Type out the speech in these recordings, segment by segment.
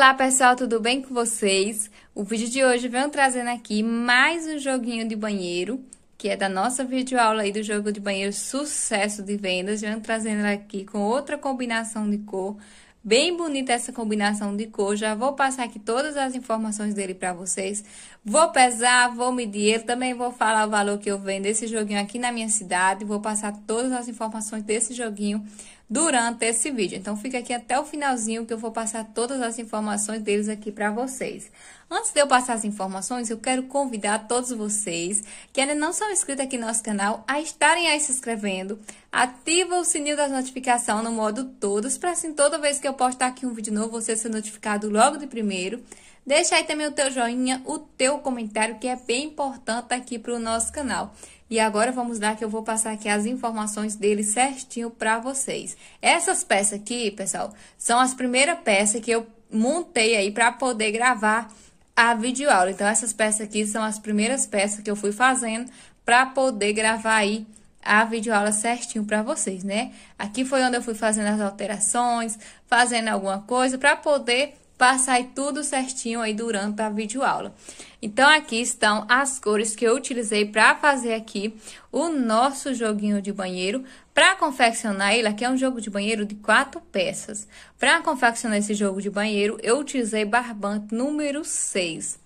Olá pessoal, tudo bem com vocês? O vídeo de hoje vem trazendo aqui mais um joguinho de banheiro, que é da nossa videoaula aí do jogo de banheiro sucesso de vendas. Vem trazendo aqui com outra combinação de cor, bem bonita essa combinação de cor. Já vou passar aqui todas as informações dele para vocês. Vou pesar, vou medir, eu também vou falar o valor que eu vendo esse joguinho aqui na minha cidade. Vou passar todas as informações desse joguinho durante esse vídeo. Então fica aqui até o finalzinho que eu vou passar todas as informações deles aqui para vocês. Antes de eu passar as informações, eu quero convidar todos vocês que ainda não são inscritos aqui no nosso canal a estarem aí se inscrevendo. Ativa o sininho das notificações no modo todos, para assim toda vez que eu postar aqui um vídeo novo, você ser notificado logo de primeiro. Deixa aí também o teu joinha, o teu comentário, que é bem importante aqui para o nosso canal. E agora vamos dar que eu vou passar aqui as informações dele certinho para vocês. Essas peças aqui, pessoal, são as primeiras peças que eu montei aí para poder gravar a videoaula. Então, essas peças aqui são as primeiras peças que eu fui fazendo para poder gravar aí a videoaula certinho para vocês, né? Aqui foi onde eu fui fazendo as alterações, fazendo alguma coisa para poder passar tudo certinho aí durante a videoaula. Então, aqui estão as cores que eu utilizei para fazer aqui o nosso joguinho de banheiro. Para confeccionar ele, aqui é um jogo de banheiro de quatro peças. Para confeccionar esse jogo de banheiro, eu utilizei barbante número 6.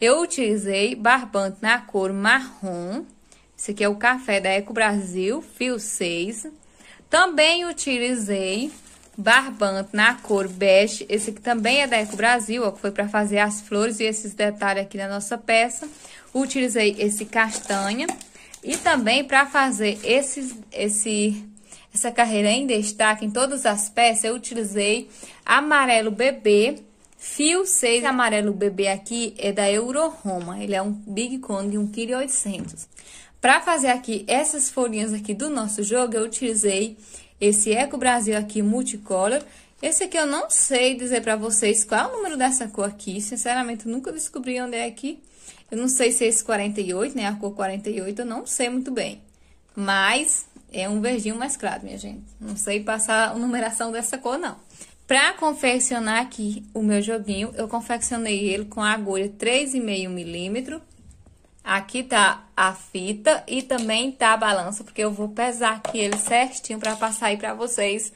Eu utilizei barbante na cor marrom. Esse aqui é o café da Eco Brasil, fio 6. Também utilizei barbante na cor bege. Esse aqui também é da Eco Brasil, ó, que foi para fazer as flores e esses detalhes aqui na nossa peça. Utilizei esse castanha e também para fazer esse, esse essa carreira em destaque em todas as peças, eu utilizei amarelo bebê, fio 6 amarelo bebê aqui é da Euro Roma, ele é um Big Cone de 1,8 kg. Para fazer aqui essas folhinhas aqui do nosso jogo, eu utilizei esse Eco Brasil aqui multicolor. Esse aqui eu não sei dizer para vocês qual é o número dessa cor aqui, sinceramente nunca descobri onde é aqui. Eu não sei se é esse 48, né, a cor 48, eu não sei muito bem. Mas é um verdinho mais claro, minha gente. Não sei passar a numeração dessa cor, não. Para confeccionar aqui o meu joguinho, eu confeccionei ele com a agulha 3,5 milímetro Aqui tá a fita e também tá a balança, porque eu vou pesar aqui ele certinho para passar aí para vocês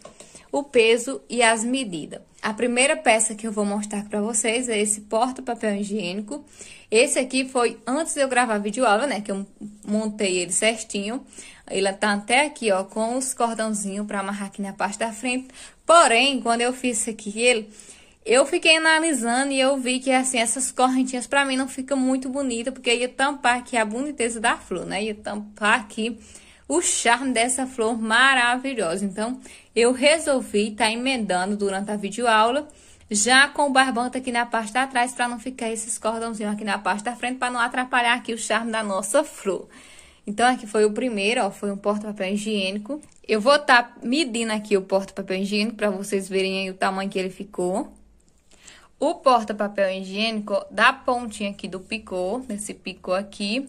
o peso e as medidas. A primeira peça que eu vou mostrar para vocês é esse porta-papel higiênico. Esse aqui foi antes de eu gravar vídeo aula, né, que eu montei ele certinho. Ele tá até aqui, ó, com os cordãozinhos para amarrar aqui na parte da frente. Porém, quando eu fiz aqui ele, eu fiquei analisando e eu vi que assim essas correntinhas para mim não ficam muito bonita porque ia tampar aqui a boniteza da flor, né? Ia tampar aqui o charme dessa flor maravilhosa. Então, eu resolvi tá emendando durante a videoaula, já com o barbante tá aqui na parte da trás para não ficar esses cordãozinhos aqui na parte da frente para não atrapalhar aqui o charme da nossa flor. Então, aqui foi o primeiro, ó, foi um porta-papel higiênico. Eu vou estar tá medindo aqui o porta-papel higiênico para vocês verem aí o tamanho que ele ficou o porta-papel higiênico da pontinha aqui do picô, desse picô aqui,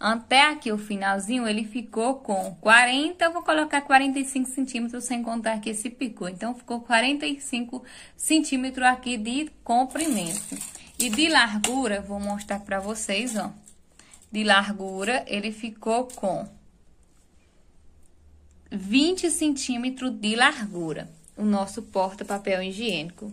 até aqui o finalzinho, ele ficou com 40, eu vou colocar 45 centímetros sem contar aqui esse picô. Então, ficou 45 centímetros aqui de comprimento. E de largura, vou mostrar pra vocês, ó. De largura, ele ficou com 20 centímetros de largura, o nosso porta-papel higiênico.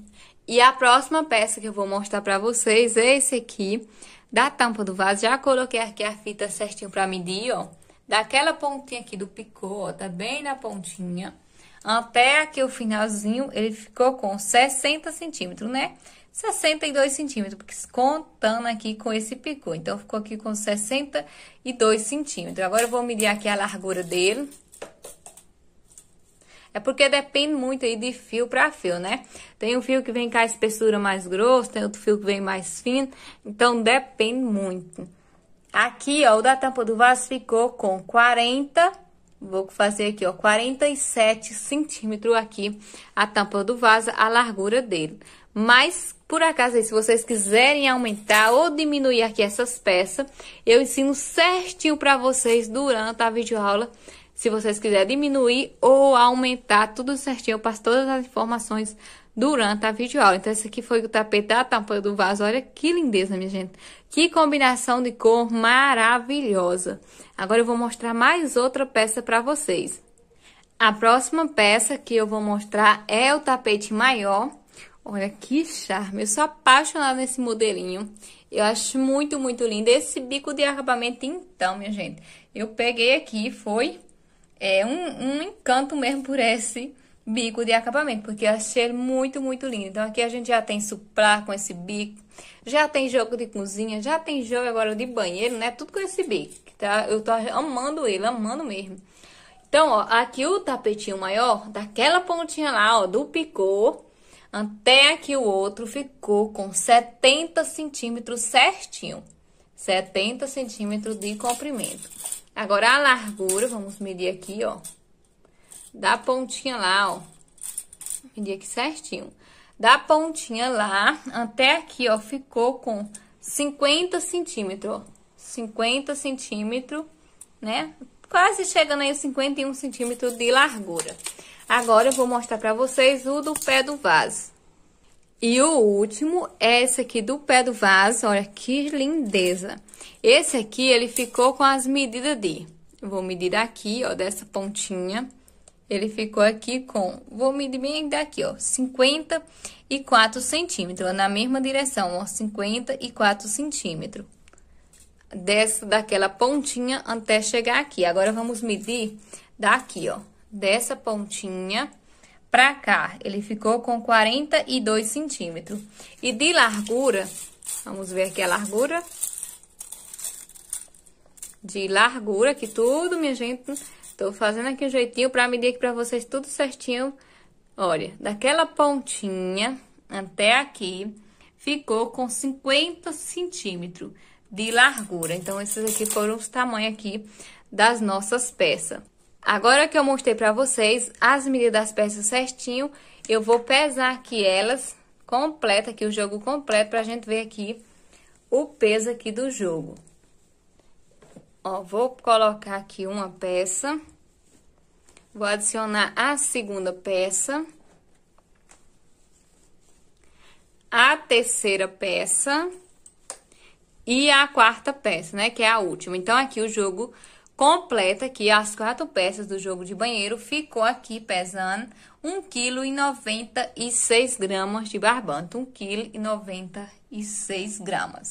E a próxima peça que eu vou mostrar pra vocês é esse aqui, da tampa do vaso. Já coloquei aqui a fita certinho pra medir, ó. Daquela pontinha aqui do picô, ó, tá bem na pontinha. Até aqui o finalzinho, ele ficou com 60 centímetros, né? 62 centímetros, contando aqui com esse picô. Então, ficou aqui com 62 centímetros. Agora, eu vou medir aqui a largura dele. É porque depende muito aí de fio para fio, né? Tem um fio que vem com a espessura mais grossa, tem outro fio que vem mais fino. Então, depende muito. Aqui, ó, o da tampa do vaso ficou com 40, vou fazer aqui, ó, 47 centímetros aqui a tampa do vaso, a largura dele. Mas, por acaso, se vocês quiserem aumentar ou diminuir aqui essas peças, eu ensino certinho para vocês durante a videoaula aula se vocês quiserem diminuir ou aumentar tudo certinho, eu passo todas as informações durante a videoaula. Então, esse aqui foi o tapete da tampa do vaso. Olha que lindeza, minha gente. Que combinação de cor maravilhosa. Agora eu vou mostrar mais outra peça para vocês. A próxima peça que eu vou mostrar é o tapete maior. Olha que charme, eu sou apaixonada nesse modelinho. Eu acho muito, muito lindo. Esse bico de acabamento, então, minha gente, eu peguei aqui, foi é um, um encanto mesmo por esse bico de acabamento, porque eu achei ele muito, muito lindo. Então aqui a gente já tem suplá com esse bico, já tem jogo de cozinha, já tem jogo agora de banheiro, né? Tudo com esse bico, tá? Eu tô amando ele, amando mesmo. Então, ó, aqui o tapetinho maior, daquela pontinha lá, ó, do picô até aqui o outro, ficou com 70 centímetros certinho. 70 centímetros de comprimento. Agora, a largura, vamos medir aqui, ó. Da pontinha lá, ó. Medir aqui certinho. Da pontinha lá até aqui, ó, ficou com 50 centímetros, ó. 50 centímetros, né? Quase chegando aí 51 centímetros de largura. Agora, eu vou mostrar pra vocês o do pé do vaso. E o último é esse aqui do pé do vaso, olha que lindeza. Esse aqui, ele ficou com as medidas de... Vou medir daqui, ó, dessa pontinha. Ele ficou aqui com... Vou medir bem daqui, ó, 54 centímetros. Na mesma direção, ó, 54 centímetros. Dessa, daquela pontinha até chegar aqui. Agora, vamos medir daqui, ó, dessa pontinha para cá, ele ficou com 42 centímetros. E de largura, vamos ver aqui a largura. De largura, que tudo, minha gente, tô fazendo aqui um jeitinho para medir aqui para vocês tudo certinho. Olha, daquela pontinha até aqui, ficou com 50 centímetros de largura. Então, esses aqui foram os tamanhos aqui das nossas peças. Agora que eu mostrei pra vocês as medidas das peças certinho, eu vou pesar aqui elas, completa aqui o jogo completo, pra gente ver aqui o peso aqui do jogo. Ó, vou colocar aqui uma peça, vou adicionar a segunda peça, a terceira peça e a quarta peça, né, que é a última. Então, aqui o jogo completa, que as quatro peças do jogo de banheiro, ficou aqui pesando 1,96 kg de barbante. 1,96 kg.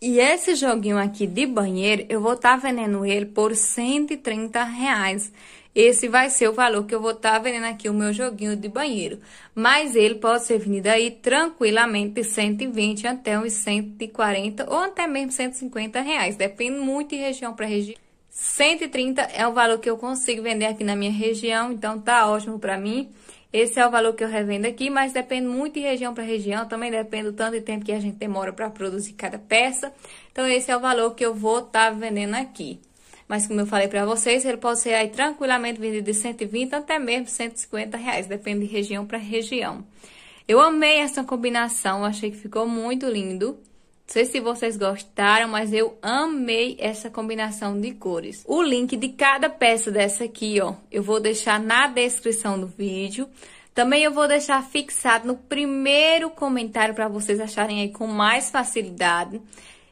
E esse joguinho aqui de banheiro, eu vou estar tá vendendo ele por 130 reais. Esse vai ser o valor que eu vou estar tá vendendo aqui o meu joguinho de banheiro. Mas ele pode ser vendido aí tranquilamente 120 até uns 140 ou até mesmo 150 reais. Depende muito de região para região. 130 é o valor que eu consigo vender aqui na minha região, então tá ótimo para mim. Esse é o valor que eu revendo aqui, mas depende muito de região para região, também depende do tanto de tempo que a gente demora para produzir cada peça. Então esse é o valor que eu vou estar tá vendendo aqui. Mas como eu falei para vocês, ele pode ser aí tranquilamente vendido de 120 até mesmo 150 reais, depende de região para região. Eu amei essa combinação, achei que ficou muito lindo. Não sei se vocês gostaram, mas eu amei essa combinação de cores. O link de cada peça dessa aqui, ó, eu vou deixar na descrição do vídeo. Também eu vou deixar fixado no primeiro comentário para vocês acharem aí com mais facilidade.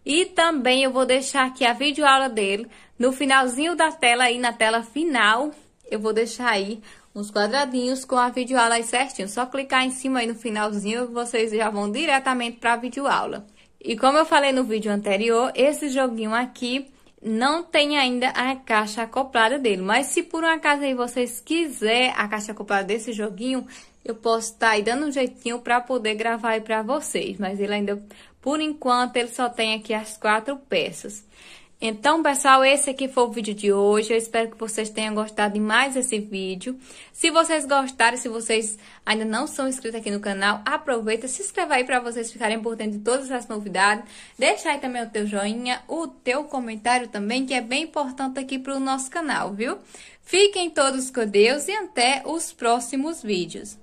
E também eu vou deixar aqui a videoaula dele no finalzinho da tela aí, na tela final. Eu vou deixar aí uns quadradinhos com a videoaula aí certinho. Só clicar em cima aí no finalzinho vocês já vão diretamente para a videoaula. E como eu falei no vídeo anterior, esse joguinho aqui não tem ainda a caixa acoplada dele. Mas se por um acaso aí vocês quiserem a caixa acoplada desse joguinho, eu posso estar tá aí dando um jeitinho para poder gravar aí para vocês. Mas ele ainda, por enquanto, ele só tem aqui as quatro peças. Então, pessoal, esse aqui foi o vídeo de hoje. Eu espero que vocês tenham gostado de mais esse vídeo. Se vocês gostaram, se vocês ainda não são inscritos aqui no canal, aproveita, se inscreva aí para vocês ficarem por dentro de todas as novidades. Deixa aí também o teu joinha, o teu comentário também, que é bem importante aqui para o nosso canal, viu? Fiquem todos com Deus e até os próximos vídeos.